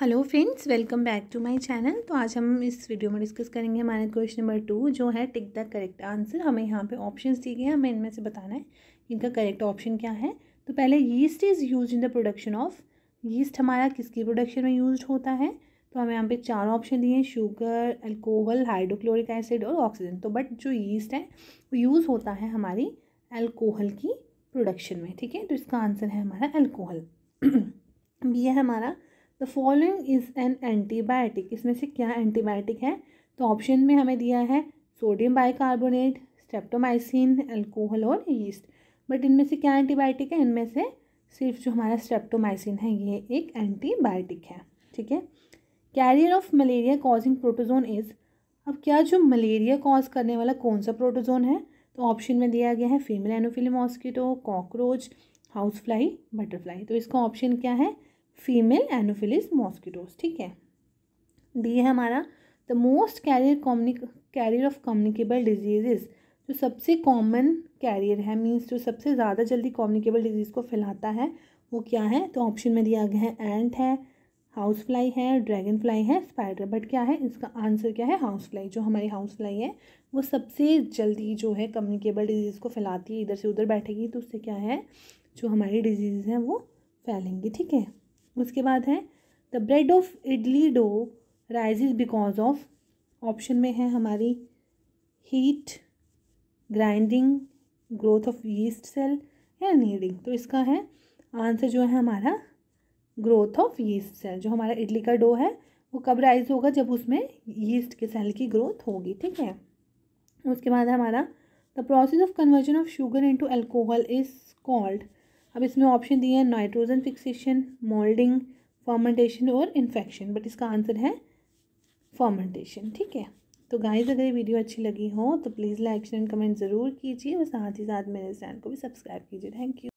hello friends welcome back to my channel तो आज हम इस वीडियो में डिस्कस करेंगे हमारे क्वेश्चन नंबर टू जो है टिक द करेक्ट आंसर हमें यहाँ पे ऑप्शंस दिए गए हैं हमें इनमें से बताना है इनका करेक्ट ऑप्शन क्या है तो पहले yeast is use in the production of yeast हमारा किसकी प्रोडक्शन में यूज होता है तो हमें यहाँ पर चार ऑप्शन दिए हैं शुगर अल्कोहल हाइड्रोक्लोरिक एसिड और ऑक्सीजन तो बट जो यीस्ट है वो यूज़ होता है हमारी एल्कोहल की प्रोडक्शन में ठीक है तो इसका आंसर है हमारा अल्कोहल बी है हमारा the following is an antibiotic इसमें से क्या एंटीबायोटिक है तो ऑप्शन में हमें दिया है सोडियम बाइकार्बोनेट स्टेप्टोमाइसिन एल्कोहल और ईस्ट बट इनमें से क्या एंटीबायोटिक है इनमें से सिर्फ जो हमारा स्टेप्टोमाइसिन है ये एक एंटीबायोटिक है ठीक है carrier of malaria causing protozoan is अब क्या जो मलेरिया कॉज करने वाला कौन सा प्रोटोजोन है तो ऑप्शन में दिया गया है female anopheles mosquito cockroach house fly butterfly तो इसका ऑप्शन क्या है फीमेल एनोफिलिस मॉस्किटोज ठीक है डी है हमारा the most carrier communic carrier of communicable diseases जो सबसे कॉमन कैरियर है मीन्स जो सबसे ज़्यादा जल्दी कॉम्युनिकेबल डिजीज़ को फैलाता है वो क्या है तो ऑप्शन में दिया गया है एंट है हाउस फ्लाई है ड्रैगन फ्लाई है स्पाइडर बट क्या है इसका आंसर क्या है हाउस फ्लाई जो हमारी हाउस फ्लाई है वो सबसे जल्दी जो है कम्युनिकेबल डिजीज़ को फैलाती है इधर से उधर बैठेगी तो उससे क्या है जो हमारी डिजीज़ हैं वो फैलेंगी ठीक है उसके बाद है the bread of idli dough rises because of option में है हमारी heat grinding growth of yeast cell या नीडिंग तो इसका है आंसर जो है हमारा ग्रोथ ऑफ यीस्ट सेल जो हमारा इडली का डो है वो कब राइज होगा जब उसमें यीस्ट के सेल की ग्रोथ होगी ठीक है उसके बाद हमारा the process of conversion of sugar into alcohol is called अब इसमें ऑप्शन दिए हैं नाइट्रोजन फिक्सेशन मोल्डिंग फर्मेंटेशन और इन्फेक्शन बट इसका आंसर है फॉर्मेंटेशन ठीक है तो गाइस अगर ये वीडियो अच्छी लगी हो तो please like share and comment ज़रूर कीजिए और साथ ही साथ मेरे चैनल को भी सब्सक्राइब कीजिए थैंक यू